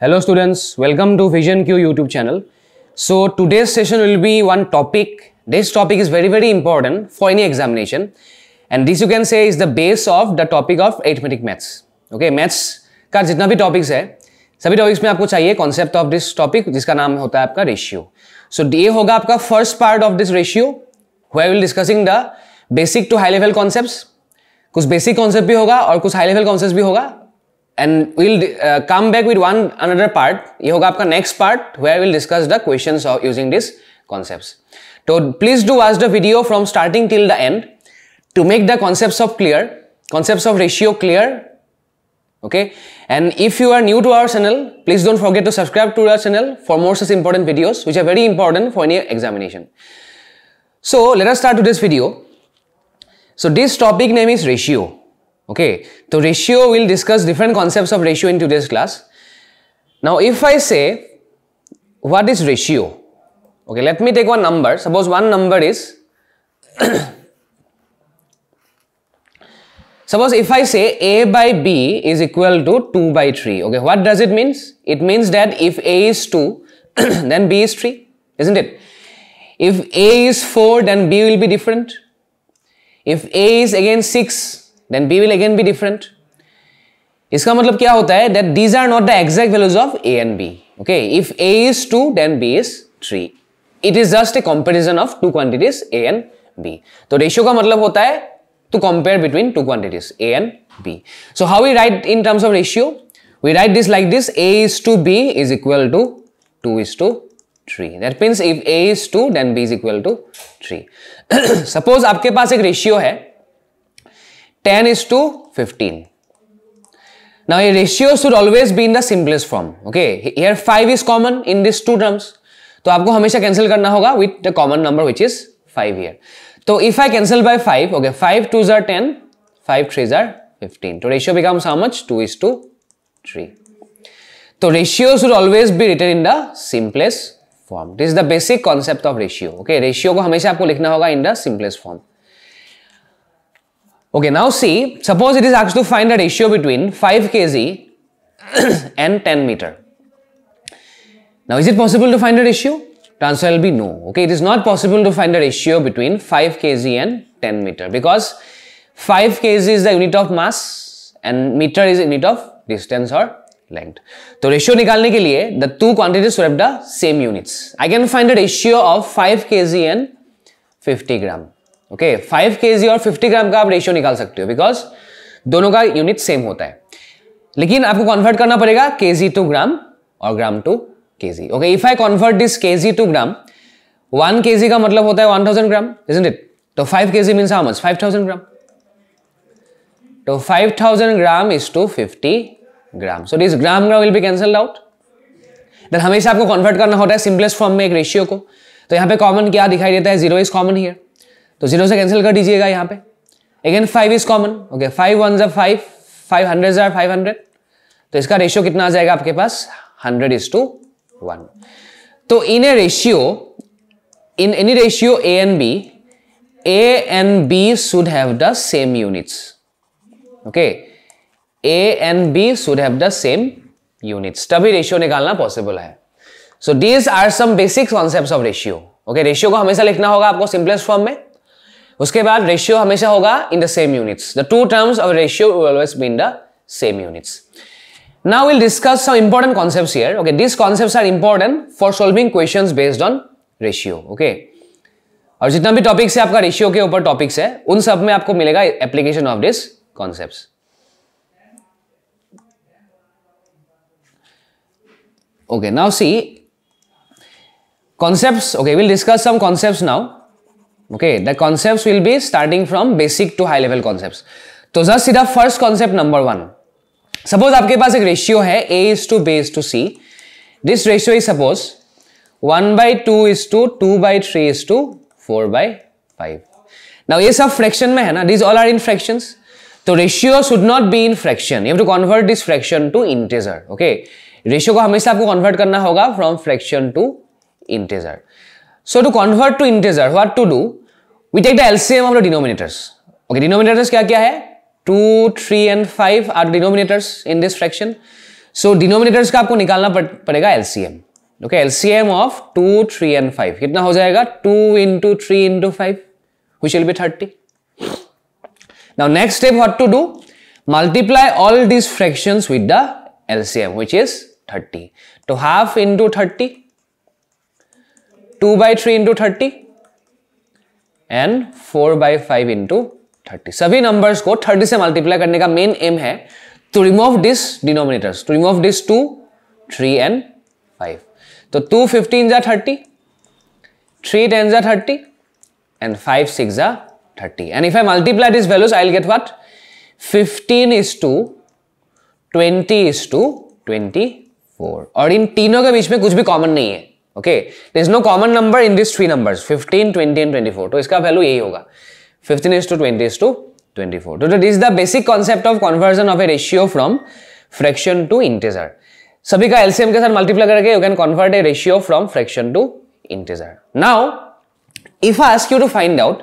Hello students, welcome to Vision Q YouTube channel. So today's session will be one topic. This topic is very very important for any examination and this you can say is the base of the topic of arithmetic maths. Okay, maths का जितना भी topics है सभी topics में आपको चाहिए concept of this topic जिसका नाम होता है आपका रेशियो सो so, ये होगा आपका first part of this ratio हुआ will discussing the basic to high level concept कुछ बेसिक कॉन्सेप्ट भी होगा और कुछ हाई लेवल कॉन्सेप्ट भी होगा and will come back with one another part ये होगा आपका next part where will discuss the question of using this concept तो please do watch the video from starting till the end to make the concepts of clear concepts of ratio clear okay and if you are new to our channel please don't forget to subscribe to our channel for more such important videos which are very important for any examination so let us start today's video so this topic name is ratio. Okay, so ratio, we'll discuss different concepts of ratio in today's class. Now if I say, what is ratio? Okay, let me take one number. Suppose one number is, suppose if I say A by B is equal to 2 by 3. Okay, what does it means? It means that if A is 2, then B is 3, isn't it? If A is 4, then B will be different. If A is again six then B will again be different इसका मतलब क्या होता है that these are not the exact values of A and B okay if A is two then B is three it is just a comparison of two quantities A and B तो ratio का मतलब होता है to compare between two quantities A and B so how we write in terms of ratio we write this like this a is to b is equal to 2 is to 3 that means if a is 2 then b is equal to 3 suppose आपके पास एक ratio है ten is to fifteen now ये ratio should always be in the simplest form okay here five is common in this two terms तो आपको हमेशा cancel करना होगा with the common number which is five here तो if I cancel by five okay five two जर ten five three जर fifteen तो ratio becomes so much two is to three तो ratio should always be return in the simplest This is the basic concept of ratio. Ratio okay ratio को हमेशा आपको लिखना होगा in the simplest form okay now see suppose it is asked to find the ratio between 5 kg and 10 meter now is it possible to find the ratio the answer will be no okay it is not possible to find the ratio between 5 kg and 10 meter because 5 kg is the unit of mass and meter is unit of distance or linked. तो ratio निकालने के लिए the two quantities same units I can find the ratio of 5 kg and 50 gram okay okay, 5 kg और 50 ग्राम का आप ratio निकाल सकते हो बिकॉज दोनों का यूनिट सेम होता है लेकिन आपको कन्वर्ट करना पड़ेगा केजी टू ग्राम और gram to kg okay if I convert this kg to gram one kg का मतलब होता है one thousand gram isn't it तो five kg means how much five thousand gram तो five thousand gram is to fifty gram so this gram gram will be cancelled out then हमेशा आपको convert करना होता है सिंपलेस्ट फॉर्म में एक ratio को तो यहाँ पे कॉमन क्या दिखाई देता है जीरो इज कॉमन हियर तो जीरो से कैंसिल कर दीजिएगा यहाँ पे again five is common okay five one जब फाइव फाइव हंड्रेड जब फाइव हंड्रेड तो इसका रेशियो कितना आ जाएगा आपके पास हंड्रेड इज टू वन तो in a ratio in any ratio a and b a and b should have the same units okay A and B should have the same units तभी ratio निकालना possible है so these are some basic concept of ratio okay ratio को हमेशा लिखना होगा आपको simplest form में उसके बाद रेशियो हमेशा होगा in the same units the two terms of ratio always be in the same units now will discuss some important concepts here okay these concepts are important for solving questions based on ratio okay और जितना भी topics है आपका ratio के ऊपर topics है उन सब में आपको मिलेगा application of this concepts okay now see concepts okay we'll discuss some concepts now okay the concepts will be starting from basic to high level concepts तो जस्ट सीधा first concept number one suppose आपके पास एक ratio है A is to B is to C this ratio is suppose one by two is to two by three is to four by five now ये सब fraction में है ना this all are in fractions तो ratio should not be in fraction you have to convert this fraction to integer okay ratio को हमेशा आपको convert करना होगा from fraction to integer so to convert to integer what to do we take the LCM of the denominators okay denominators क्या क्या है two three and five are denominators in this fraction so denominators का आपको निकालना पड़ेगा LCM okay LCM of two three and five कितना हो जाएगा two into three into five which will be thirty now next step what to do multiply all this fractions with the LCM which is thirty तो half into thirty two by three into thirty and four by five into thirty सभी numbers को थर्टी से multiply करने का main aim है to remove this denominators to remove this two three and five तो two fifteen जा thirty three ten जा थर्टी एंड फाइव सिक्स जा thirty and if I multiply this values I get what fifteen is to twenty is to twenty four और इन तीनों के बीच में कुछ भी कॉमन नहीं है okay is no common number in this three number fifteen twenty and twenty four तो इसका वैल्यू यही होगा fifteen is to twenty is to twenty four तो this is the basic concept of conversion of a ratio from fraction to integer सभी का LCM के साथ multiply करके you can convert a ratio from fraction to integer now if I ask you to find out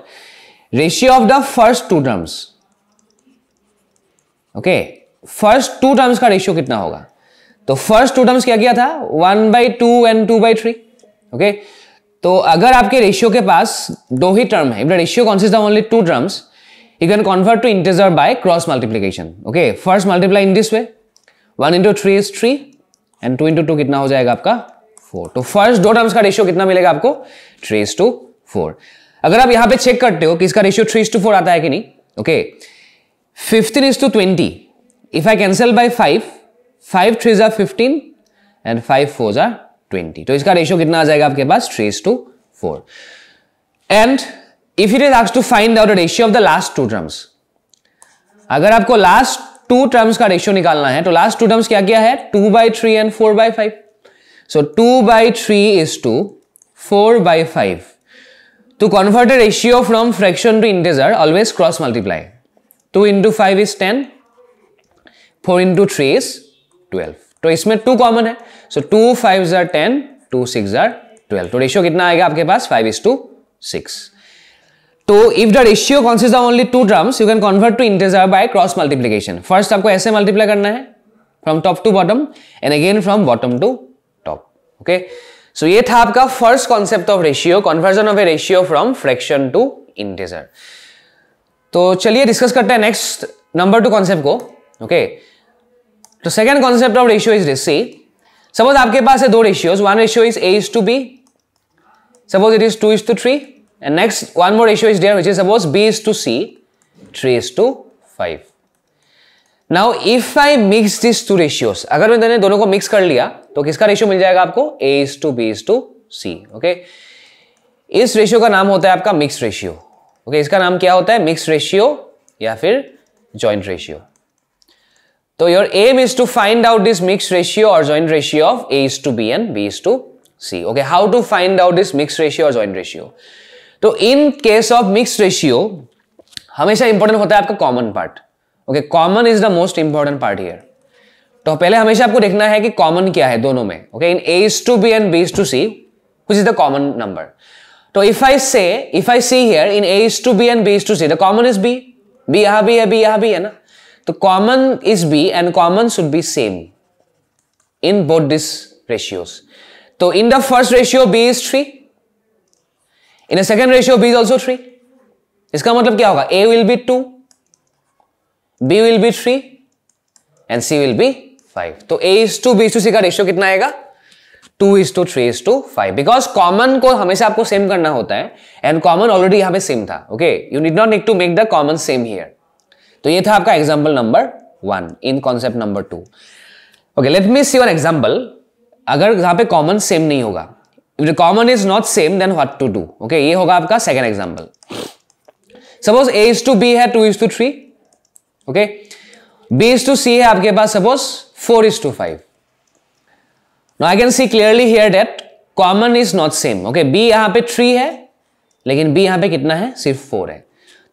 ratio of the first two terms okay first two terms का ratio कितना होगा? तो first two terms क्या किया था one by two and two by three okay तो अगर आपके रेशियो के पास दो ही टर्म है ratio consist of only two terms you can convert to integer by cross multiplication okay first multiply in this way one into three is three and two into two कितना हो जाएगा आपका four तो first दो terms का ratio कितना मिलेगा आपको थ्री इज टू फोर अगर आप यहां पे चेक करते हो कि इसका ratio three is to four आता है कि नहीं okay fifteen is to twenty if I cancel by five five threes are fifteen and five fours are twenty तो इसका रेशियो कितना आ जाएगा आपके पास threes to four and if it is ask to find out ratio of the last two terms अगर आपको last two terms का रेशियो निकालना है तो लास्ट टू टर्म्स क्या क्या है two by three and four by five so two by three is to four by five to convert ratio from fraction to to always cross multiply two into five is ten four into three is twelve तो इसमें two common है so two five जर ten two six जर twelve तो ratio कितना आएगा आपके पास फाइव इज टू सिक्स तो if the ratio consist of only to terms you can convert to integer by cross multiplication first आपको ऐसे मल्टीप्लाई करना है from top to bottom and again from bottom to top okay so ये था आपका first concept of ratio conversion of a ratio from fraction to integer तो चलिए discuss करते हैं नेक्स्ट नंबर टू कॉन्सेप्ट को ओके okay? तो second concept of ratio is this see suppose आपके पास है दो ratios one ratio is A is to B suppose it is two is to three and next one more ratio is there which is suppose B is to C three is to five now if I mix this two ratios अगर मैंने दोनों को mix कर लिया तो किसका ratio मिल जाएगा आपको A is to B is to C okay इस रेशियो का नाम होता है आपका मिक्स रेशियो ओके इसका नाम क्या होता है मिक्स रेशियो या फिर ज्वाइंट रेशियो तो your aim is to find out this mix ratio और joint ratio of A is to B and B is to C okay how to find out this mix ratio और joint ratio तो in case of mix ratio हमेशा important होता है आपका common part okay common is the most important part here तो पहले हमेशा आपको देखना है कि कॉमन क्या है दोनों में okay in A is to B and B is to C which is the common number तो if I say if I see here in A is to B and B is to C the common is B B यहां भी है B यहां भी है ना तो common is B and common should be same in both this ratios तो in the first ratio B is three in the second ratio B is also three इसका मतलब क्या होगा A will be two B will be three and C will be five तो A is to B to C का ratio कितना आएगा two is to three is to five because common को हमेशा आपको सेम करना होता है एंड कॉमन ऑलरेडी यहां पे सेम था okay you need not need to make the common same here तो ये था आपका example number one in concept number two okay let me see one example अगर यहां पे कॉमन सेम नहीं होगा if the common is not same then what to do okay ये होगा आपका second example suppose A is to B है two is to three okay B is to सी है आपके पास suppose four is to five no I can see clearly here that common is not same okay B यहां पे three है लेकिन B यहां पे कितना है सिर्फ फोर है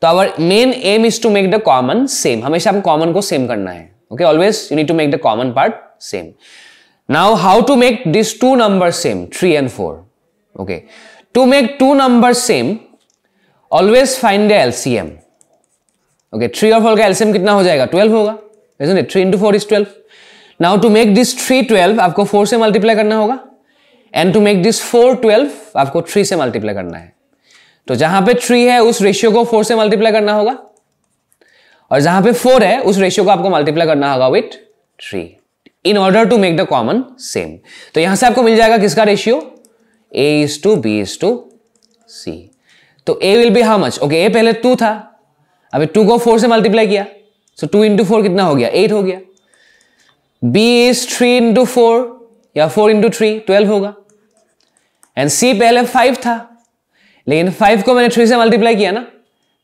तो our main aim is to make the common same हमेशा हम कॉमन को सेम करना है okay always you need to make the common part same now how to make this two number same three and four okay to make two number same always find the LCM okay three और four का LCM कितना हो जाएगा twelve होगा three into four is twelve now to make this three twelve आपको four से multiply करना होगा and to make this four twelve आपको थ्री से मल्टीप्लाई करना है तो जहां पे थ्री है उस रेशियो को फोर से मल्टीप्लाई करना होगा और जहां पे फोर है उस रेशियो को आपको मल्टीप्लाई करना होगा with three in order to make the common same तो यहां से आपको मिल जाएगा किसका ratio A is to B is to C तो A will be how much okay A पहले टू था अभी टू को फोर से मल्टीप्लाई किया सो टू इंटू फोर कितना हो गया एट हो गया B is three into four या फोर इंटू थ्री ट्वेल्व होगा एंड सी पहले फाइव था लेकिन फाइव को मैंने थ्री से मल्टीप्लाई किया ना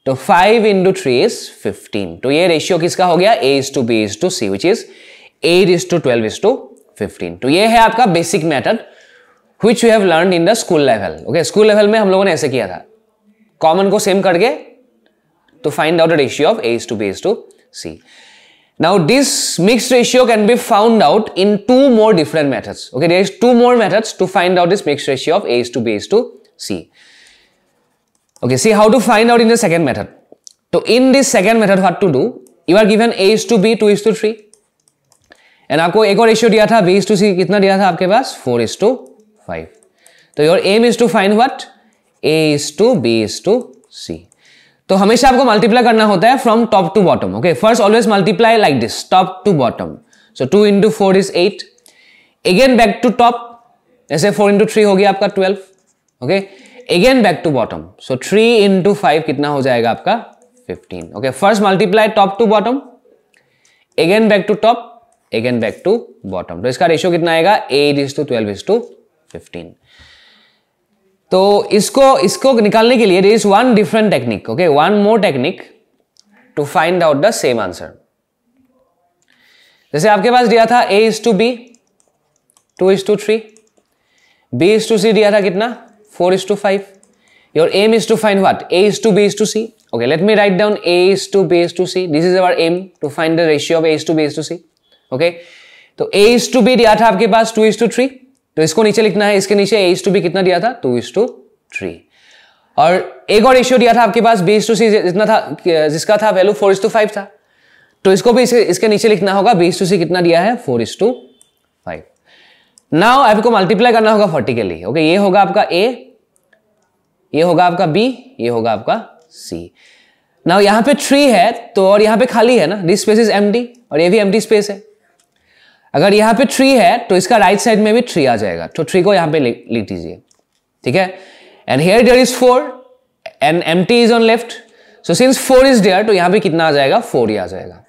तो 5 इंटू थ्री इज फिफ्टीन तो ये रेशियो किसका हो गया A's to B is to C which is eight is to twelve is to fifteen तो ये है आपका basic method which you have learn in the school level okay school level में हम लोगों ने ऐसे किया था कॉमन को सेम करके to find out ratio of A's to B is to C now this mix ratio can be found out in two more different methods okay two more methods to find out this mix ratio of A's to B is to C Okay, see how to find out in the second method. So in this second method, what to do? You are given a is to b, two is to three. And आपको एक और ratio दिया था B is to C कितना दिया था आपके पास फोर इज टू फाइव तो your aim is to find what A is to B is to C तो हमेशा आपको मल्टीप्लाई करना होता है from top to bottom okay first always multiply like this top to bottom so two into four is eight again back to top जैसे four into three हो गया आपका twelve okay okay? Again back to bottom so three into five कितना हो जाएगा आपका fifteen okay first multiply top to bottom again back to top again back to bottom तो इसका रेशियो कितना आएगा eight is to twelve is to fifteen तो इसको इसको निकालने के लिए is one different technique okay one more technique to find out the same answer जैसे आपके पास दिया था A is to B two is to three B is to C दिया था कितना 4 is to 5. Your aim is to find what? A is to B is to C. Okay, let me write down A is to B is to C. This is our aim to find the ratio of A is to B is to C. Okay तो A is to B दिया था आपके पास 2 is to 3. तो इसको नीचे लिखना है इसके नीचे A is to B कितना दिया था 2 is to 3. और एक और रेशियो दिया था आपके पास बी टू सी जितना था जिसका था वैल्यू फोर टू फाइव था तो इसको भी इसके, इसके नीचे लिखना होगा बी टू सी कितना दिया है फोर टू फाइव नाउ आपको मल्टीप्लाई करना होगा फोर्टी के लिए ओके ये होगा आपका ए ये होगा आपका बी ये होगा आपका सी ना यहां पे थ्री है तो और यहां पे खाली है ना दिस स्पेस इज एम और ये भी एम स्पेस है अगर यहां पे थ्री है तो इसका राइट right साइड में भी थ्री आ जाएगा तो थ्री को यहां पे लिख दीजिए ठीक है and here there is four and empty is on left so since four is there तो यहां पे कितना आ जाएगा फोर ही आ जाएगा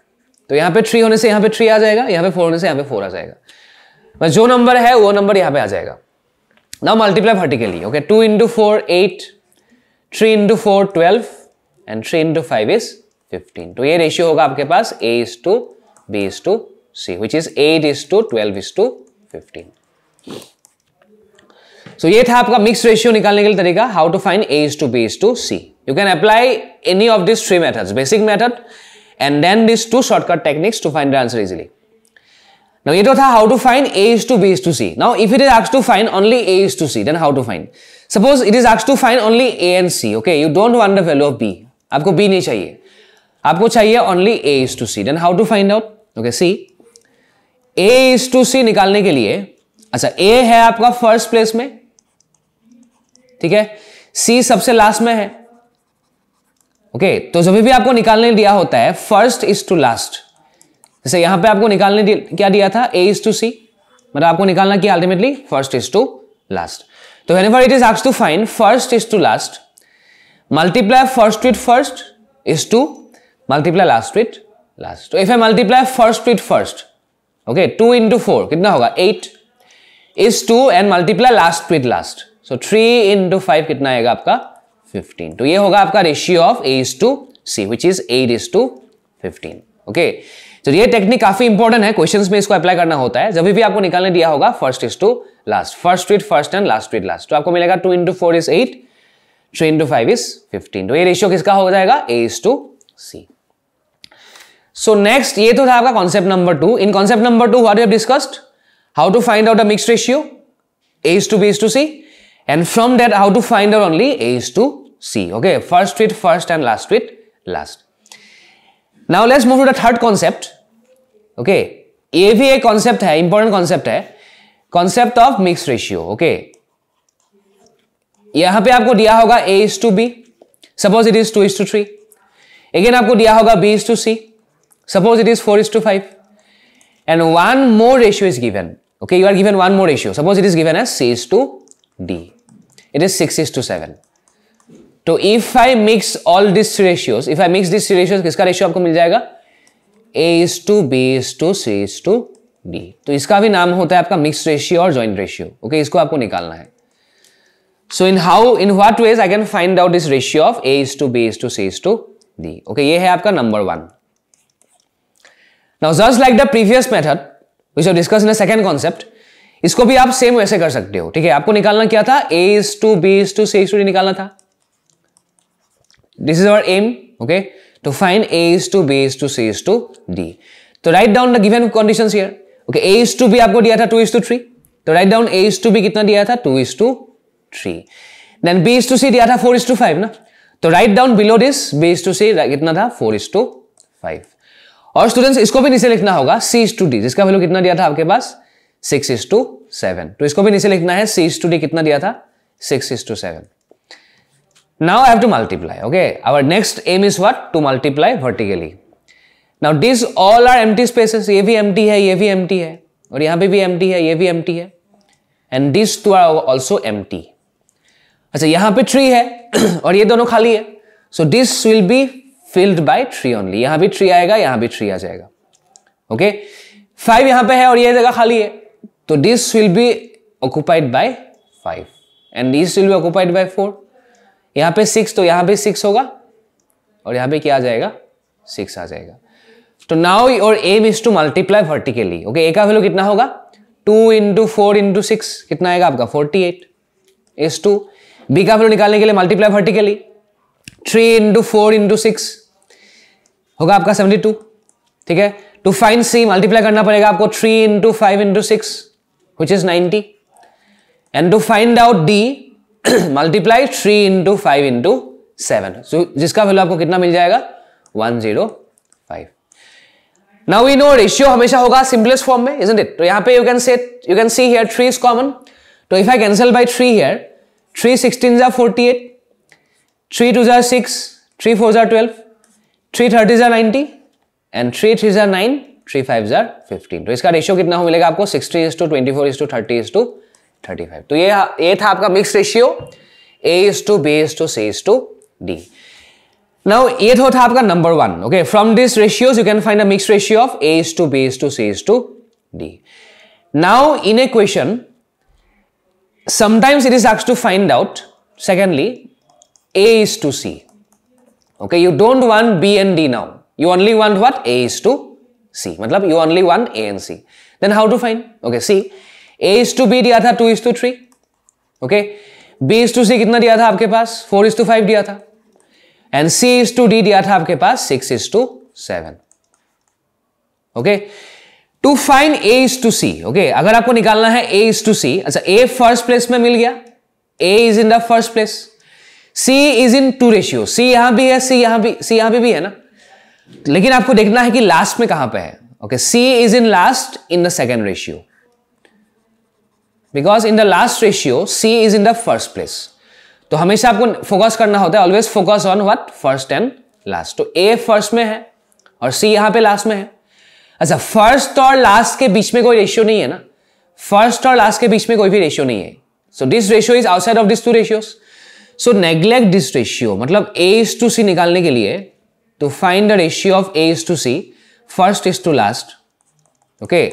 तो यहां पे थ्री होने से यहाँ पे थ्री आ जाएगा यहां पे फोर होने से यहाँ पे फोर आ जाएगा बस जो नंबर है वो नंबर यहाँ पे आ जाएगा Now multiply vertically. Okay, 2 into 4, 8. 3 into 4, 12. And three into five is fifteen तो ये रेशियो होगा आपके पास A is to B is to C which is eight is to twelve is to fifteen so ये था आपका मिक्स रेशियो निकालने के लिए तरीका how to find A is to B is to C you can apply any of this three methods basic method and then this two shortcut techniques to find answer easily Now ये तो था how to find A is to B is to C. Now if it is asked to find only A is to C, then how to find? Suppose it is asked to find only A and C. Okay, you don't want the value of B. आपको B नहीं चाहिए आपको चाहिए only A is to C. Then how to find out? Okay, see. A is to C निकालने के लिए अच्छा A है आपका first place में ठीक है C सबसे last में है ओके okay, तो जब भी आपको निकालने दिया होता है first is to last. जैसे यहां पे आपको निकालने क्या दिया था एज टू सी मतलब आपको निकालना क्या ultimately first is to last तो वेन इट इज आक्स to find first is to last multiply first with first is to multiply last with last तो if I multiply first with first okay two into four कितना होगा eight is to and multiply last with last so three into five कितना आएगा आपका fifteen तो ये होगा आपका ratio of A is to C which is eight is to fifteen okay तो ये टेक्निक काफी इंपॉर्टेंट है क्वेश्चंस में इसको अप्लाई करना होता है जब भी आपको निकालने दिया होगा first is to last first tweet first and last tweet last तो आपको मिलेगा two into four is eight three into five is fifteen तो ये रेशियो किसका हो जाएगा A is to C so next ये तो था आपका concept number two in concept number two what discussed how to find out a mix ratio A is to B is to C and from that how to find out only A is to C okay first tweet first and last tweet last now let's move to the third concept okay ये भी एक concept है important concept है concept of mix ratio okay यहां पे आपको दिया होगा A is to B suppose it is two is to three again आपको दिया होगा B is to C suppose it is four is to five and one more ratio is given okay you are given one more ratio suppose it is given as C is to D it is six is to seven तो if I mix all this ratios if I mix this ratios किसका ratio आपको मिल जाएगा A is to B is to C is to D तो इसका भी नाम होता है आपका मिक्स रेशियो और ज्वाइंट रेशियो ओके इसको आपको निकालना है so in how in what ways I can find out this ratio of A is to B is to C is to D okay ये है आपका number one now just like the previous method which are discuss in second concept इसको भी आप same वैसे कर सकते हो ठीक है आपको निकालना क्या था A is to B is to C is to D निकालना था this is our aim okay to find A is to B is to C is to D तो write down the given condition here okay A is to B आपको दिया था two is to three तो write down A is to B कितना दिया था two is to three then B is to C दिया था फोर इज टू फाइव ना तो write down below this B is to C कितना था फोर इज टू फाइव और स्टूडेंट्स इसको भी नीचे लिखना होगा सी इज टू डी जिसका वैल्यू कितना दिया था आपके पास सिक्स इज टू सेवन तो इसको भी नीचे लिखना है सी इज टू डी कितना दिया था six is to seven Now I have to multiply, okay? Our next aim is what? To multiply vertically. Now these all are empty spaces. ये भी empty है, ये भी empty है, और यहाँ पे भी empty है, ये भी empty है. And these two are also empty. अच्छा यहाँ पे three है और ये दोनों खाली है. So this will be filled by three only. यहाँ भी three आएगा, यहाँ भी three आ जाएगा. Okay? Five यहाँ पे है और ये जगह खाली है. So this will be occupied by five. And this will be occupied by four. यहां पे सिक्स तो यहां पे सिक्स होगा और यहां पे क्या आ जाएगा सिक्स आ जाएगा तो now your aim is to multiply vertically okay A का वैल्यू कितना होगा two into four into six कितना आएगा आपका forty eight is to B का वैल्यू निकालने के लिए multiply vertically three into four into six होगा आपका सेवेंटी टू ठीक है टू फाइन सी मल्टीप्लाई करना पड़ेगा आपको three into five into six which is ninety and to find out D multiply three into five into seven जिसका value आपको कितना मिल जाएगा one zero five now we know ratio हमेशा होगा सिंपलेस्ट फॉर्म में इजन इट तो यहाँ पे you can say you can see here three is common तो if I cancel by three here three sixteen जा फोर्टी एट थ्री टू जा six three four जा ट्वेल्व थ्री थर्टी जा ninety and three three जा nine three five जा fifteen तो इसका ratio कितना हो मिलेगा आपको sixty is to twenty four is to thirty is to thirty five तो ये ये था आपका mix ratio A is to B is to C is to D now ये तो था आपका number one okay from this ratios you can find a mix ratio of A is to B is to C is to D now in a question sometimes it is एक्स to find out secondly A is to C okay you don't want B and D now you only want what A is to C मतलब you only want A and C then how to find okay see A is to B दिया था two is to three okay B is to C कितना दिया था आपके पास four is to five दिया था and C is to D दिया था आपके पास six is to seven okay to find A is to C okay अगर आपको निकालना है ए इज टू सी अच्छा ए फर्स्ट प्लेस में मिल गया A is in the first place C is in two ratio C यहां भी है सी यहां भी सी यहां भी, भी है ना लेकिन आपको देखना है कि लास्ट में कहां पे है okay C is in last in the second ratio because in the last ratio C is in the first place तो हमेशा आपको फोकस करना होता है always focus on what first and last तो ए फर्स्ट में है और सी यहां पे लास्ट में है अच्छा फर्स्ट और लास्ट के बीच में कोई रेशियो नहीं है ना फर्स्ट और लास्ट के बीच में कोई भी रेशियो नहीं है so this ratio is outside of this two ratios so neglect this ratio मतलब ए इज टू सी निकालने के लिए to find the ratio of A is to C first is to last okay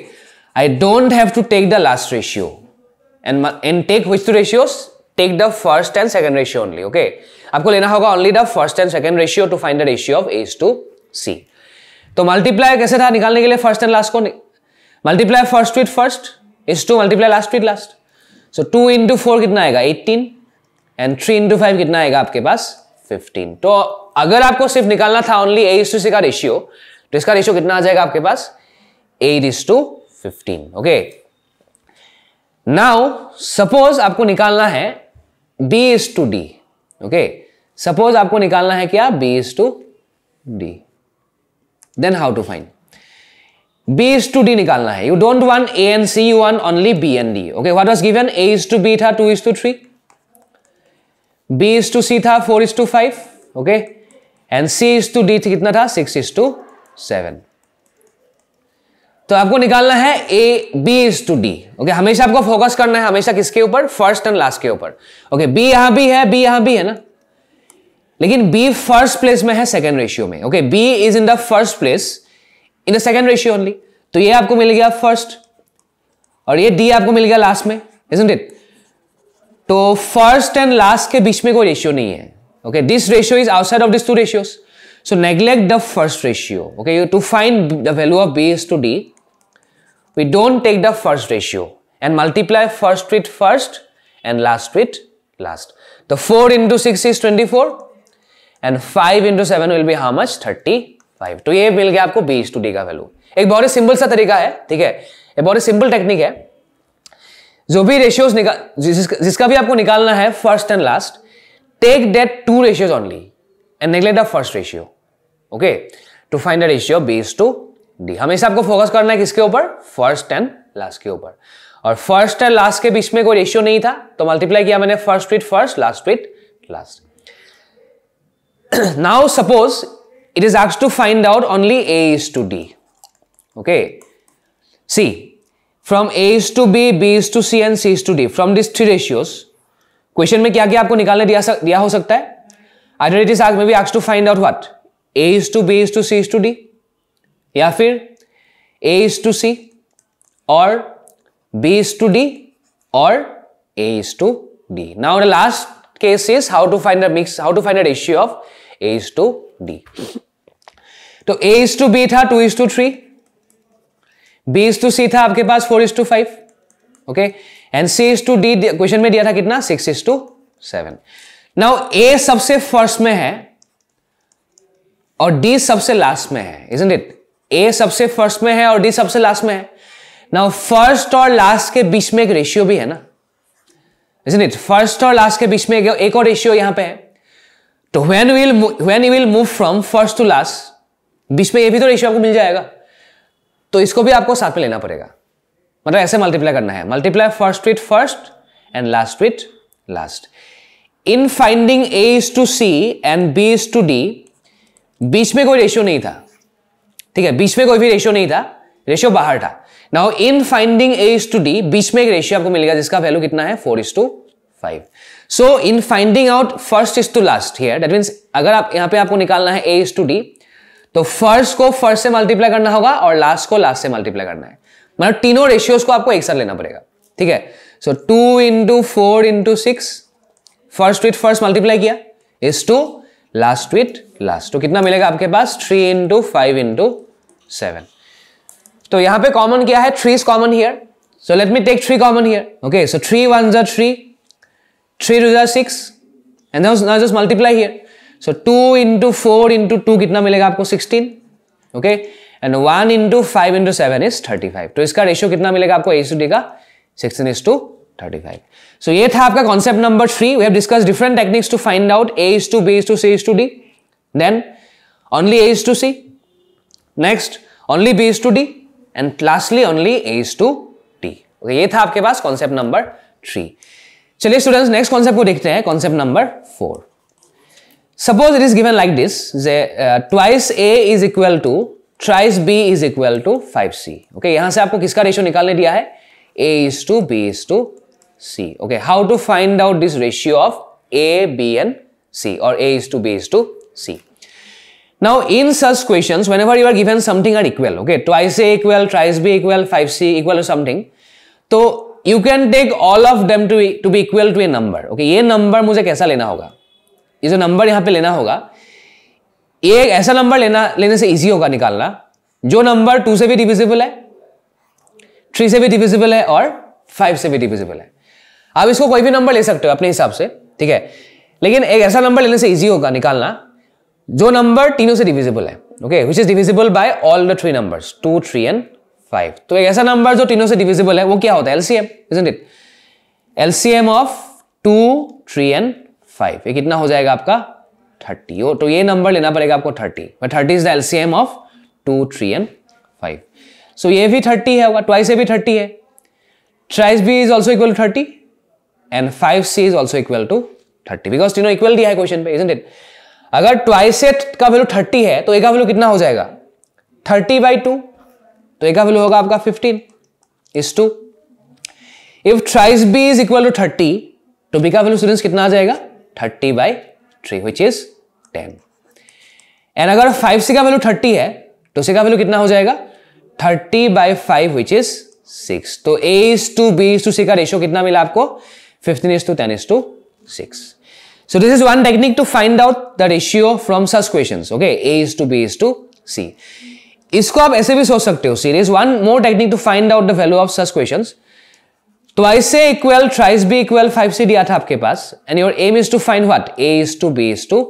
I don't have to take the last ratio and and take which two ratios take the first and second ratio only okay आपको लेना होगा only the first and second ratio to find the ratio of H to C तो multiply कैसे था निकालने के लिए first and last को multiply first with first is to multiply last with last so two into four कितना आएगा eighteen and three into five कितना आएगा आपके पास फिफ्टीन तो अगर आपको सिर्फ निकालना था ओनली ए टू सी का रेशियो तो इसका रेशियो कितना आ जाएगा आपके पास eight is to fifteen okay now suppose आपको निकालना है B is to D okay suppose आपको निकालना है क्या B is to D then how to find B is to D निकालना है you don't want A and C you want only B and D okay what was given A is to B था two is to three B is to C था four is to five okay and C is to D कितना था six is to seven तो आपको निकालना है A B is to D okay हमेशा आपको फोकस करना है हमेशा किसके ऊपर फर्स्ट एंड लास्ट के ऊपर ओके बी यहां भी है बी यहां भी है ना लेकिन बी फर्स्ट प्लेस में है सेकेंड रेशियो में okay B is in the first place in the second ratio only तो ये आपको मिल गया फर्स्ट और ये डी आपको मिल गया लास्ट में इज इट तो फर्स्ट एंड लास्ट के बीच में कोई रेशियो नहीं है okay this ratio is outside of this two ratios so neglect the first ratio okay you to find the value of B is to D we don't take the first ratio and multiply first with first and last with last. The 4 into 6 is 24 and 5 into 7 will be how much? 35. तो ये मिल गया आपको B to D का value एक बहुत ही simple सा तरीका है ठीक है एक बहुत ही सिंपल टेक्निक है जो भी रेशियोज निकाल जिस, जिसका भी आपको निकालना है first and last take that two ratios only and neglect the first ratio okay to find the ratio B's to D हमेशा आपको फोकस करना है किसके ऊपर फर्स्ट एंड लास्ट के ऊपर और फर्स्ट एंड लास्ट के बीच में कोई रेशियो नहीं था तो मल्टीप्लाई किया मैंने first with first last with last now suppose it is asked to find out only A is to D okay see from A is to B B is to C and C is to D from this three ratios question में क्या क्या आपको निकालने दिया दिया हो सकता है identity may be asked to find out what A is to B is to C is to D या फिर ए इज टू सी और बी इज टू डी और A is to D now the last case is how to find the mix how to find the ratio of A is to D तो A is to B था two is to three B is to C था आपके पास four is to five okay and C is to D question में दिया था कितना six is to seven now A सबसे फर्स्ट में है और डी सबसे लास्ट में है इजंट इट ए सबसे फर्स्ट में है और डी सबसे लास्ट में है ना फर्स्ट और लास्ट के बीच में एक रेशियो भी है ना इट फर्स्ट और लास्ट के बीच में एक और रेशियो यहां पे है तो when will when you will move from first to last बीच में ये भी तो रेशियो आपको मिल जाएगा तो इसको भी आपको साथ में लेना पड़ेगा मतलब ऐसे मल्टीप्लाई करना है multiply first with first and last with last in finding A is to C and B is to D बीच में कोई रेशियो नहीं था ठीक है बीच में कोई भी रेशियो नहीं था रेशियो बाहर था now in finding A is to D बीच में एक रेशियो आपको मिलेगा जिसका वैल्यू कितना है four is to five so in finding out first is to last here that means अगर आप यहां पे आपको निकालना है ए इज टू डी तो फर्स्ट को फर्स्ट से मल्टीप्लाई करना होगा और लास्ट को लास्ट से मल्टीप्लाई करना है मतलब तीनों रेशियोज को आपको एक साथ लेना पड़ेगा ठीक है so two into four into six first with first multiply किया is to last with last तो कितना मिलेगा आपके पास three into five into seven तो यहां पे कॉमन क्या है three is common here so let me take three common here okay so three one जर थ्री थ्री टू जो six and just multiply here so two into four into two कितना मिलेगा आपको sixteen okay and one into five into seven is thirty five तो इसका ratio कितना मिलेगा आपको ए टू डी का sixteen is to thirty five so ये था आपका concept number three we have discuss different techniques to find out A is to B is to C is to D then only A is to C next only B to D and lastly only A to D ये था आपके पास concept number three चलिए students next concept को देखते हैं concept number four suppose it is given like this twice A is equal to thrice B is equal to five C okay यहां से आपको किसका रेशियो निकालने दिया है A is to B is to C okay how to find out this ratio of A B and C और A is to B is to C Now in such questions, whenever you are given something are equal, okay, twice A equal, thrice B equal, 5C equal or something, so you can take all of them to, be, to be equal to a number, okay, ये number मुझे कैसा लेना होगा ये जो number यहाँ पे लेना होगा ये ऐसा number लेना लेने से इजी होगा निकालना जो नंबर टू से भी डिविजिबल है थ्री से भी डिविजिबल है और फाइव से भी divisible है आप इसको कोई भी नंबर ले सकते हो अपने हिसाब से ठीक है लेकिन एक ऐसा नंबर लेने से इजी होगा निकालना जो नंबर तीनों से डिविजिबल है okay which is divisible by all the three number two three and five तो एक ऐसा नंबर जो तीनों से डिविजिबल है वो क्या होता है LCM isn't it LCM of two three and five ये कितना हो जाएगा आपका थर्टी तो ये नंबर लेना पड़ेगा आपको thirty thirty is the LCM of two three and five so ये भी थर्टी है होगा ट्वाइस ए भी थर्टी है thrice B is also equal thirty and five C is also equal to thirty because तीनों इक्वल दिया है क्वेश्चन पे इजेंट इट अगर ट्वाइस एट का वैल्यू थर्टी है तो ए का वैल्यू कितना हो जाएगा थर्टी बाई टू तो ए का वैल्यू होगा आपका fifteen is to if thrice B is equal to thirty to B का वैल्यू स्टूडेंट कितना आ जाएगा thirty by three which is ten and अगर फाइव सी का वैल्यू थर्टी है तो सी का वैल्यू कितना हो जाएगा thirty by five which is six तो A is to B is to C का रेशियो कितना मिला आपको fifteen is to ten is to six So this is one technique to find out the ratio from such questions. Okay, A is to B is to C. इसको आप ऐसे भी सोच सकते हो series one more technique to find out the value of such question twice से equal thrice B equal five C दिया था आपके पास and your aim is to find what A is to B is to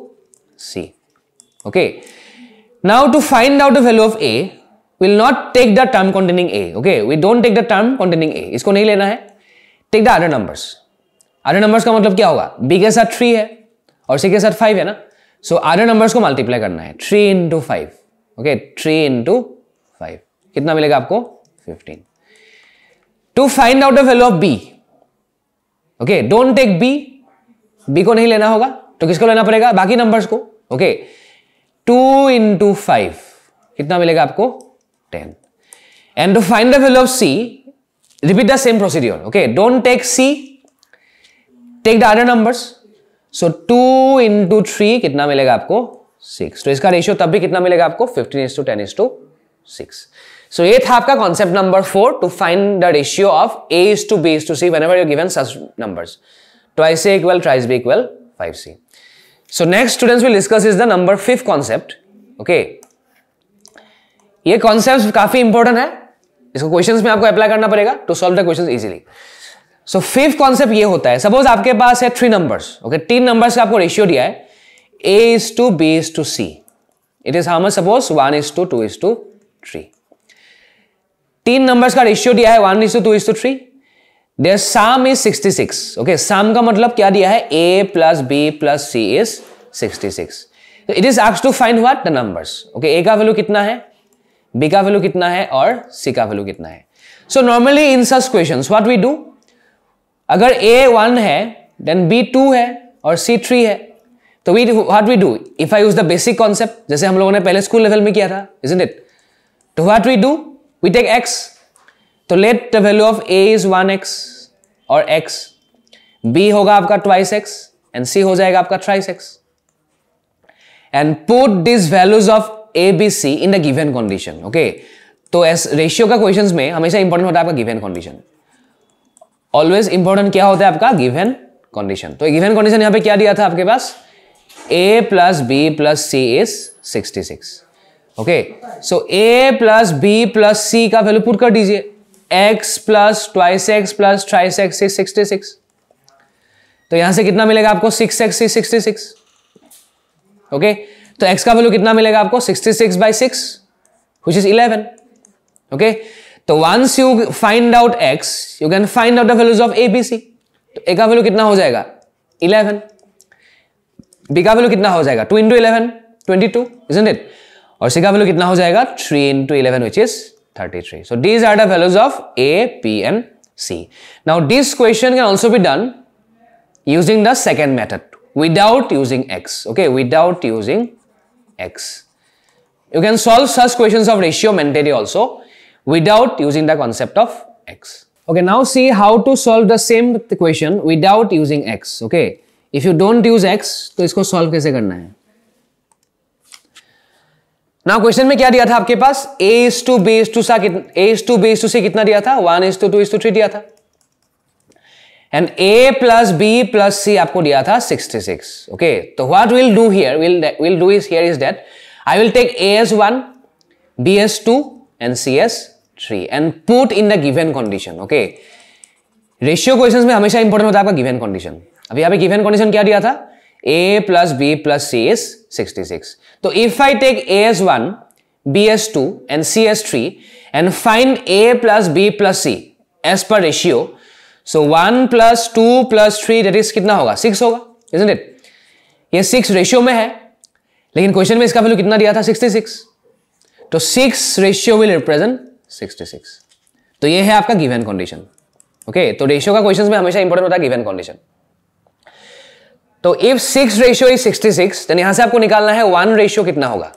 C okay now to find out the value of A will not take the term containing A okay we don't take the term containing A इसको नहीं लेना है take the other numbers आधे numbers का मतलब क्या होगा B के साथ थ्री है और सी के साथ फाइव है ना सो आधे नंबर्स को मल्टीप्लाई करना है three into five okay three into five कितना मिलेगा आपको fifteen to find out the value of B okay don't take B B को नहीं लेना होगा तो किसको लेना पड़ेगा बाकी नंबर्स को ओके टू इंटू फाइव कितना मिलेगा आपको ten and to find the value of C repeat the same procedure okay don't take C take the other numbers so two into three कितना मिलेगा आपको सिक्स तो इसका रेशियो तब भी कितना मिलेगा आपको fifteen is to ten is to six so ये था आपका concept number four to find the ratio of A is to B is to C whenever you given such number twice A equal thrice B equal five C so next students will discuss is the number fifth concept okay ये concept काफी important है इसको questions में आपको apply करना पड़ेगा to solve the questions easily so fifth concept ये होता है सपोज आपके पास है थ्री नंबर्स ओके तीन नंबर्स का आपको रेशियो दिया है A is to B is to C it is how much suppose one is to two is to three तीन नंबर्स का रेशियो दिया है one is to two is to three their sum is sixty six okay साम का मतलब क्या दिया है A plus B plus C is sixty six it is आक्स to find what the numbers okay A का वैल्यू कितना है बी का वैल्यू कितना है और सी का वैल्यू कितना है so normally in such question what we do अगर ए वन है देन बी टू है और सी थ्री है तो we what we do if I use the basic concept जैसे हम लोगों ने पहले स्कूल लेवल में किया था इज इट तो what we do we take X तो let the value of A is one X और एक्स बी होगा आपका ट्वाइस एक्स एंड सी हो जाएगा आपका thrice X and put this values of A B C in the given condition okay तो as ratio का questions में हमेशा इंपॉर्टेंट होता है आपका गिवन कंडीशन ऑलवेज इंपॉर्टेंट क्या होता है आपका गिवन कंडीशन तो गिवन कंडीशन यहां पे क्या दिया था आपके पास A plus B plus C is sixty six okay so A plus B plus C का वैल्यू पुट कर दीजिए X plus twice X plus thrice X is sixty six तो यहां से कितना मिलेगा आपको six X is sixty six okay तो एक्स का वैल्यू कितना मिलेगा आपको sixty six by six which is eleven okay okay? तो once you find out X you can find out the values of A B C तो A का value कितना हो जाएगा इलेवन बी का वैल्यू कितना हो जाएगा two into eleven twenty two isn't it और सी का वैल्यू कितना हो जाएगा three into eleven which is thirty three so these are the values of A B and C now this question can also be done using the second method without using x okay without using x you can solve such questions of ratio mentality also without using the concept of x. Okay, now see how to solve the same equation without using x. Okay, if you don't use x, to isko solve kaise karna hai now question mein kya diya tha aapke paas a is to b is to sa kitna a is to b is to c kitna diya tha 1 is to 2 is to 3 diya tha and a plus B plus C आपको दिया था 66 okay तो what will do here will will do is here is that I will take a as 1 b as 2 and three and put in the given condition okay ratio question में हमेशा important होता है आपका given condition अभी यहाँ पे given condition क्या दिया था A plus B plus C as sixty six तो if I take A as one B as two and C as three and find A plus B plus C as per ratio so one plus two plus three that is कितना होगा six होगा is it ये six ratio में है लेकिन question में इसका value कितना दिया था सिक्सटी सिक्स तो six ratio will represent sixty six तो ये है आपका गिवन कंडीशन ओके तो रेशियो का क्वेश्चन में हमेशा इंपॉर्टेंट होता है गिवन कंडीशन तो if six ratio is sixty six तो यहां से आपको निकालना है वन रेशियो कितना होगा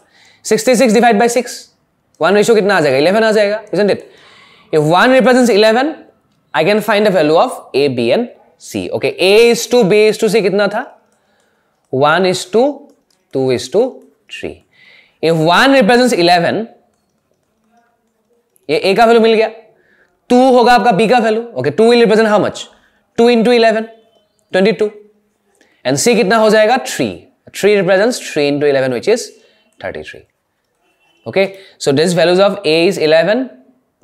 sixty six divide by six one ratio कितना आ जाएगा इलेवन आ जाएगा isn't it if one represent eleven I can find the value of A B and C okay A is to B is to C कितना था one is to two is to three if one represent eleven ये A का value मिल गया to होगा आपका B का value okay two will represent how much two into eleven twenty two and C कितना हो जाएगा three three represent three into eleven which is thirty three okay so this values of A is eleven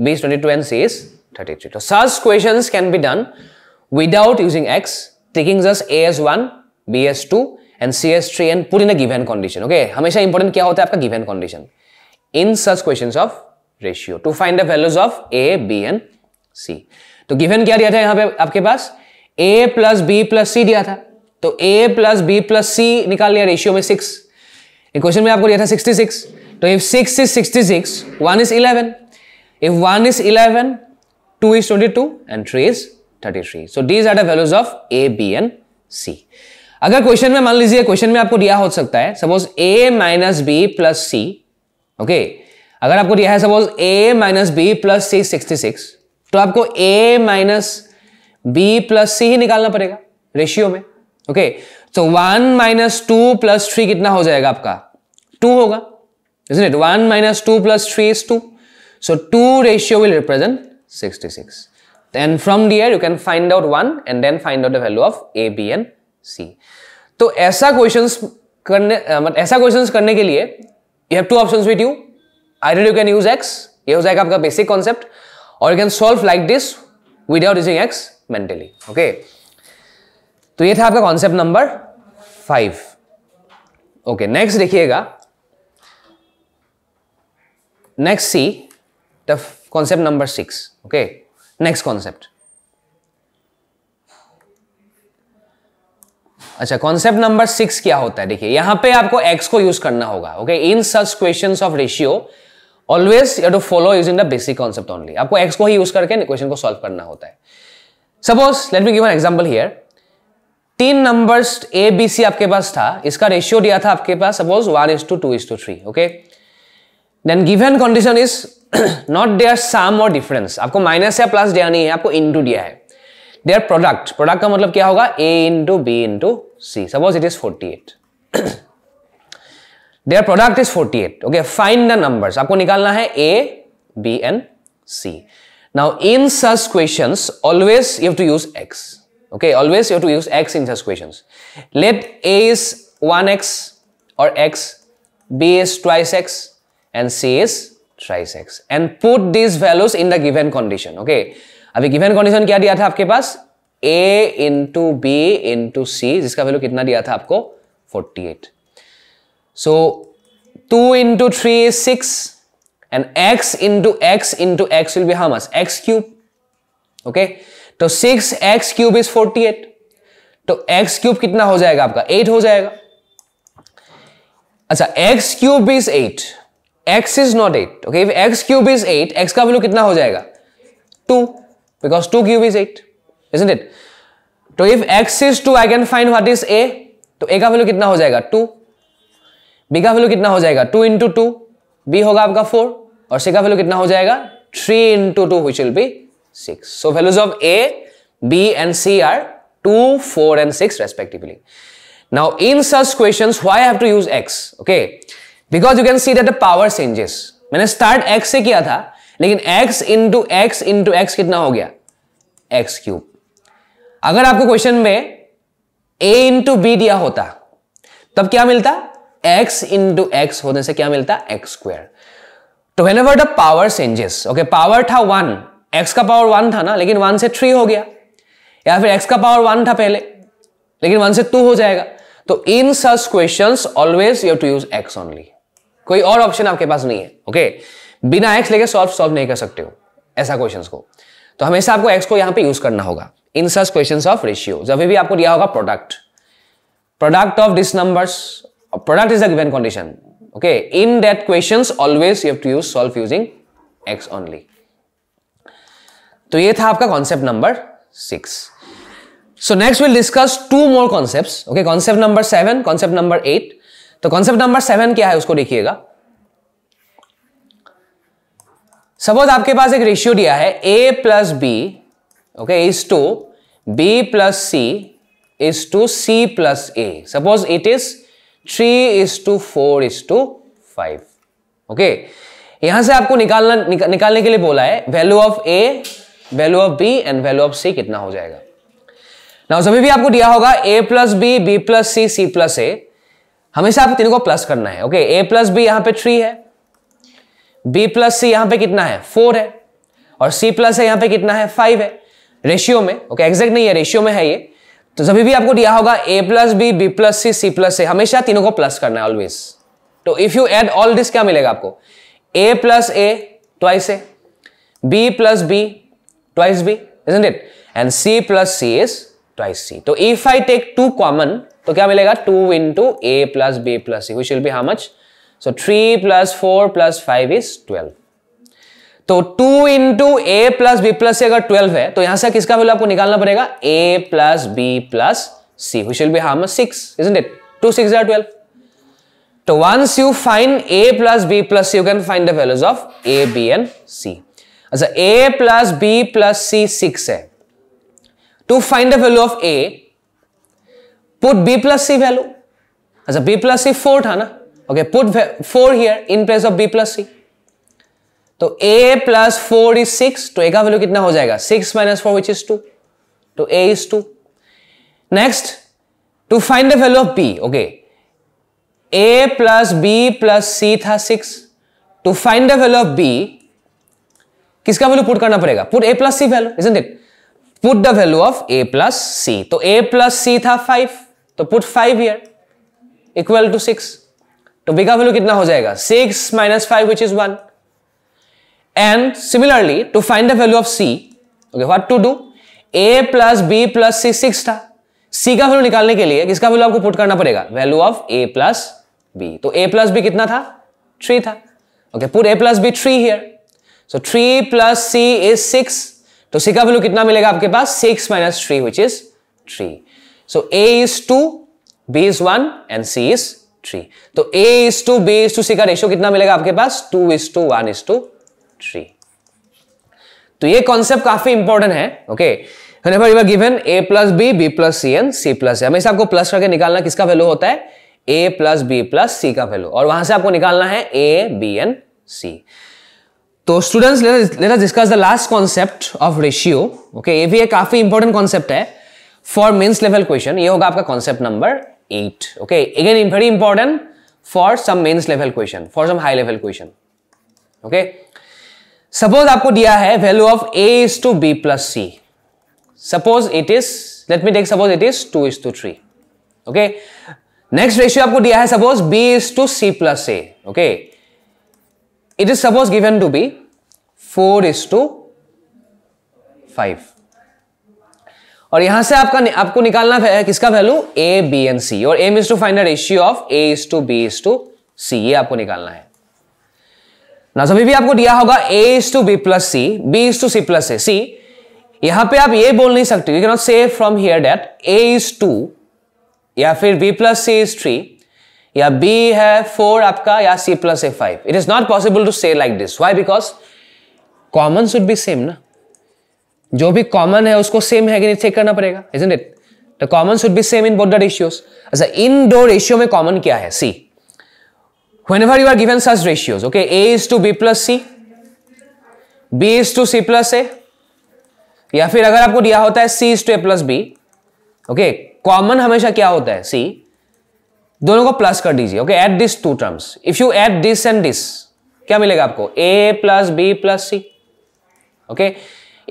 B is twenty two and C is thirty three तो such question can be done without using X taking just A as one B as two and C as three N put in a given condition okay हमेशा important क्या होता है आपका given condition in such question of ratio to find the values of A B and C तो given क्या दिया था यहां पे आपके पास A plus B plus C दिया था तो A plus B plus C निकाल लिया रेशियो में सिक्स क्वेश्चन में आपको दिया था सिक्सटी सिक्स तो if six is sixty six one is eleven if one is eleven two is twenty two and three is thirty three so these are the values of A B and C अगर question में मान लीजिए question में आपको दिया हो सकता है suppose A minus B plus C okay अगर आपको दिया है suppose A minus B plus C sixty six तो आपको A minus B plus C ही निकालना पड़ेगा रेशियो में ओके तो one minus two plus three कितना हो जाएगा आपका टू होगा it one minus two plus three is two so two ratio will represent sixty six from from there you can find out one and then find out the value of A B and C तो ऐसा questions करने मतलब ऐसा questions करने के लिए you have two options with you I you can use X ये हो जाएगा आपका बेसिक कॉन्सेप्ट और you can solve like this without using X mentally okay तो ये था आपका concept number five okay next देखिएगा next see the concept number six okay next concept अच्छा कॉन्सेप्ट नंबर सिक्स क्या होता है देखिए यहां पे आपको एक्स को यूज करना होगा okay in such question of ratio always you to follow in the basic concept only आपको एक्स को ही यूज करके क्वेश्चन को सॉल्व करना होता है suppose let me give an example here तीन नंबर्स ए बी सी आपके पास था इसका रेशियो दिया था आपके पास suppose one is to two is to three okay then given condition is not there some और डिफरेंस आपको माइनस या प्लस दिया नहीं है आपको इनटू दिया है देयर प्रोडक्ट प्रोडक्ट का मतलब क्या होगा A into B into C. Suppose it is 48. Their product is 48. Okay, find the numbers. aapko nikalna hai A, B and C. Now in such questions, always you have to use X. Okay, always you have to use X in such questions. Let A is 1X or X, B is twice X and C is thrice X. And put these values in the given condition. Okay, अभी given condition क्या दिया था आपके पास? A into B into C जिसका value कितना दिया था आपको 48 so two into three is six and x into x into x will be how much x cube okay तो six x cube is forty eight तो x cube कितना हो जाएगा आपका एट हो जाएगा अच्छा x cube is eight x is not eight okay if x cube is eight x का वैल्यू कितना हो जाएगा two because two cube is eight isn't it? तो if x is two, I can find what is a. तो a का value कितना हो जाएगा टू b का वैल्यू कितना हो जाएगा टू इंटू टू बी होगा आपका फोर और c का वैल्यू कितना हो जाएगा three into two which will be six so values of a, b and c are two four and six respectively now in such question why have to use x? Okay because you can see that the power changes मैंने start x से किया था लेकिन x into x into x कितना हो गया x cube अगर आपको क्वेश्चन में a इंटू बी दिया होता तब क्या मिलता x इंटू एक्स होने से क्या मिलता एक्स स्क्वेयर तो whenever the power changes okay power था वन एक्स का पावर वन था ना लेकिन वन से थ्री हो गया या फिर एक्स का पावर वन था पहले लेकिन वन से टू हो जाएगा तो in such question always you to use x only कोई और ऑप्शन आपके पास नहीं है ओके बिना एक्स लेके सॉल्व सॉल्व नहीं कर सकते हो ऐसा क्वेश्चन को तो हमेशा आपको एक्स को यहां पे यूज करना होगा in such question of ratio जब भी आपको दिया होगा product product of this number product is a condition okay in that question always you to use solve using x only तो ये था आपका concept number six so next will discuss two more concept okay concept number seven concept number eight तो concept number seven क्या है उसको देखिएगा suppose आपके पास एक रेशियो दिया है A plus B okay is to b plus c is to c plus a. Suppose it is 3 is to 4 is to 5. Okay. यहां से आपको निकालना निका, निकालने के लिए बोला है value of A value of B and value of C कितना हो जाएगा नाउ सभी भी आपको दिया होगा A plus B B plus C C plus A हमेशा आपको तीनों को प्लस करना है ओके ए प्लस बी यहां पे थ्री है बी प्लस सी यहां पे कितना है फोर है और सी प्लस है यहां पे कितना है फाइव है रेशियो में ओके okay, एग्जैक्ट नहीं है रेशियो में है ये तो जब भी आपको दिया होगा A plus B B plus C C plus A हमेशा तीनों को प्लस करना है ऑलवेज तो if you add all this क्या मिलेगा आपको A plus A twice A B plus B twice B is it? And C plus C is twice C. So तो if I take 2 common, तो क्या मिलेगा two into A plus B plus C which will be how much so three plus four plus five is twelve तो two into A plus B plus C अगर twelve है तो यहां से किसका वैल्यू आपको निकालना पड़ेगा A plus B plus C which shall be हार्म six is it two six are twelve तो once you find A plus B plus you can find the values of A B and C अच्छा A plus B plus C six है to find the value of A put B plus C value अच्छा B plus C four था ना okay put four here in place of B plus C तो a plus four is six तो a का value कितना हो जाएगा six minus four which is two तो a is two next to find the value of b okay a plus B plus C था six to find the value of b किसका value put करना पड़ेगा put a plus C value is it put the value of a plus C तो a plus C था five तो put five here equal to six तो b का value कितना हो जाएगा six minus five which is one And similarly, to find the value of C, okay, what to do? A plus B plus C six था C का value निकालने के लिए किसका वैल्यू आपको पुट करना पड़ेगा value of A plus B तो A प्लस B कितना था थ्री था okay put A plus B three here so three plus C is six तो C का वैल्यू कितना मिलेगा आपके पास six minus three which is three so A is to B is one and C is three तो A is to B is to C का ratio कितना मिलेगा आपके पास two is to one is to three तो ये concept काफी important है okay okay? Given are given a plus b b plus C and c plus a हमेशा आपको प्लस करके निकालना किसका वैल्यू होता है a plus B plus C का वैल्यू और वहां से आपको निकालना है a b एन c तो students let us discuss the last concept of ratio okay ये भी एक काफी इंपॉर्टेंट कॉन्सेप्ट है फॉर मेंस लेवल क्वेश्चन ये होगा आपका concept number eight okay again very important for some mains level question for some high level question okay suppose आपको दिया है value of A is to B plus C suppose it is let me take suppose it is two is to three okay next ratio आपको दिया है suppose B is to C plus A okay it is suppose given to be four is to five और यहां से आपका आपको निकालना है किसका value A B and C और aim is to find the ratio of A is to B is to C ये आपको निकालना है ना सभी भी आपको दिया होगा A is to B plus C B is to C plus A C यहां पे आप ये बोल नहीं सकते you not say from here that A is to या फिर B plus C is three या बी है फोर आपका या C plus A five it is not possible to say like this why because common should be same ना जो भी common है उसको सेम है कि नहीं चेक करना पड़ेगा is it the common should be same in both the ratios अच्छा इन दो रेशियो में कॉमन क्या है सी whenever you are given such ratios, okay, A is to B plus C, B is to C plus A, या फिर अगर आपको दिया होता है C is to A plus B okay common हमेशा क्या होता है सी दोनों को प्लस कर दीजिए okay add this two terms if you add this and this क्या मिलेगा आपको A plus B plus C okay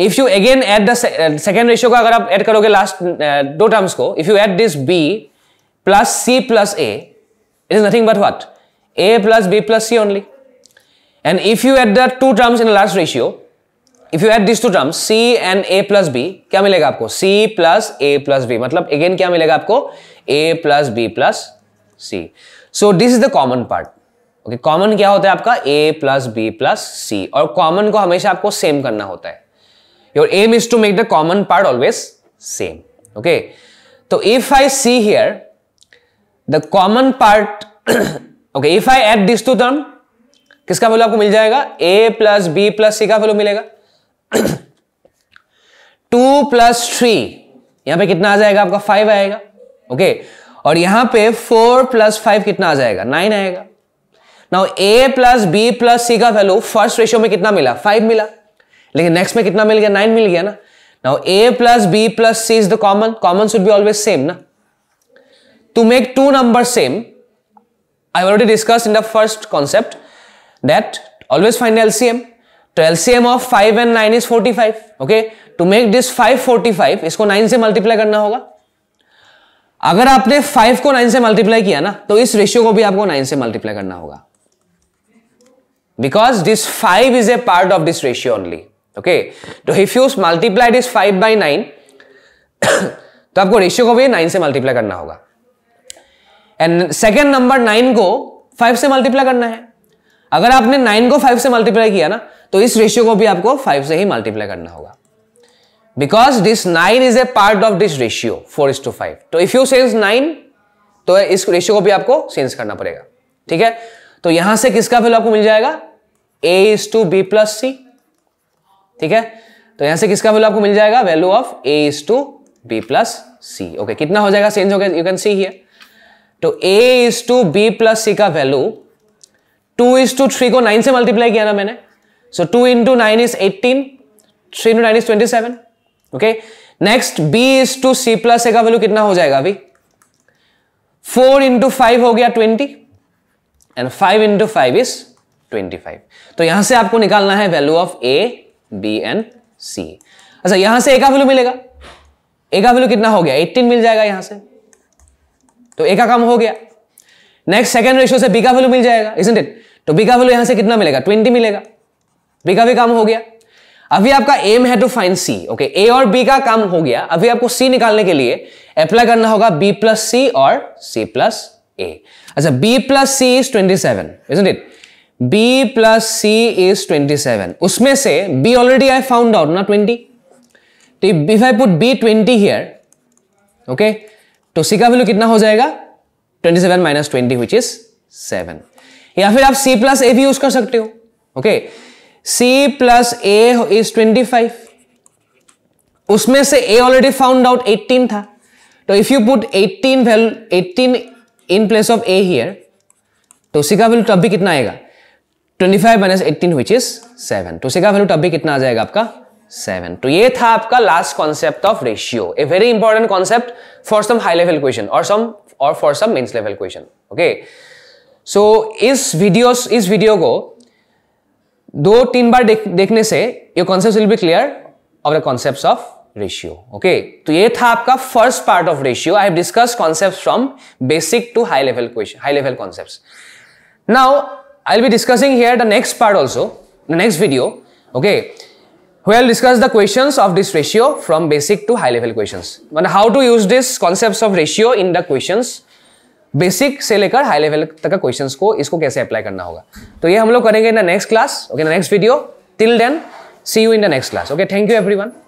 if you again add the second ratio का अगर आप ऐड करोगे लास्ट दो टर्म्स को if you add this B plus C plus A it is nothing but what a plus b plus c only. And if you add the two terms in the last ratio, if you add these two terms c and a plus b, kya milega aapko c plus a plus b matlab again kya milega aapko a plus b plus c. So this is the common part. Okay okay, common क्या होता है आपका a plus B plus C और common को हमेशा आपको same करना होता है your aim is to make the common part always same okay तो if I see here the common part okay if I add this two term किसका value आपको मिल जाएगा A plus B plus C का value मिलेगा to plus three यहां पे कितना आ जाएगा आपका फाइव आएगा ओके और यहां पे फोर प्लस फाइव कितना आ जाएगा नाइन आएगा now A plus B plus C का वैल्यू फर्स्ट रेशियो में कितना मिला फाइव मिला लेकिन नेक्स्ट में कितना मिल गया नाइन मिल गया ना now A plus B plus C is the common common should be always same ना to make two number same I already discussed in the first concept that always find LCM. तो LCM of 5 and 9 is 45. Okay. To make this 5 45, इसको 9 से multiply करना होगा अगर आपने 5 को 9 से मल्टीप्लाई किया ना तो इस रेशियो को भी आपको 9 से मल्टीप्लाई करना होगा because this 5 is a part of this ratio only okay so if you multiply this 5 by 9 तो आपको रेशियो को भी 9 से मल्टीप्लाई करना होगा एंड सेकेंड नंबर नाइन को फाइव से मल्टीप्लाई करना है अगर आपने नाइन को फाइव से मल्टीप्लाई किया ना तो इस रेशियो को भी आपको फाइव से ही मल्टीप्लाई करना होगा because this nine is a part of this ratio four is to five तो इफ यू सेंस नाइन तो इस रेशियो को भी आपको सेंस करना पड़ेगा ठीक है तो यहां से किसका वैल्यू आपको मिल जाएगा A is to B plus C ठीक है तो यहां से किसका वैल्यू आपको मिल जाएगा value of A is to B plus C okay कितना हो जाएगा सेंस हो गया यू कैन सी हियर तो A is to B plus C का value two is to three को नाइन से मल्टीप्लाई किया ना मैंने so two into nine is eighteen three into nine is twenty seven okay next B is to C plus A का value कितना हो जाएगा अभी फोर इंटू फाइव हो गया twenty and five into five is twenty five तो यहां से आपको निकालना है value of A B and C अच्छा यहां से ए का वैल्यू मिलेगा ए का वैल्यू कितना हो गया एट्टीन मिल जाएगा यहां से तो ए का काम हो गया नेक्स्ट सेकेंड रेशियो से बी का वैल्यू मिल जाएगा इजेंट इट तो बी का वैल्यू यहां से कितना मिलेगा ट्वेंटी मिलेगा बी का भी काम हो गया अभी आपका एम है to find C okay A और बी का काम हो गया अभी आपको सी निकालने के लिए अप्लाई करना होगा बी प्लस सी और सी प्लस ए अच्छा B plus C is twenty seven isn't it B plus C is twenty seven उसमें से B already I found out ना ट्वेंटी तो if I put B twenty here okay तो C का value कितना हो जाएगा twenty seven minus twenty which is seven या फिर आप सी प्लस ए भी यूज कर सकते हो okay C plus A is twenty five उसमें से A already found out eighteen था तो if you put 18 value 18 in place of A here तो सी का वैल्यू तब भी कितना आएगा 25 five minus eighteen which is seven तो सी का वैल्यू तब भी कितना आ जाएगा आपका सेवन तो ये था आपका last concept of ratio a very important concept for some high level question और सम और for some Mains level question okay so इस वीडियो इस वीडियो को दो तीन बार देख, देखने से ये concept will be clear of the concept of ratio okay तो ये था आपका first part of ratio I have discuss concept from basic to high level question high level concept now I will be discussing here the next part also the next video okay we'll discuss the questions of this ratio from basic to high level questions मतलब how to use this concepts of ratio in the questions basic से लेकर high level तक का questions को इसको कैसे apply करना होगा तो ये हम लोग करेंगे in the next class okay next video till then see you in the next class okay thank you everyone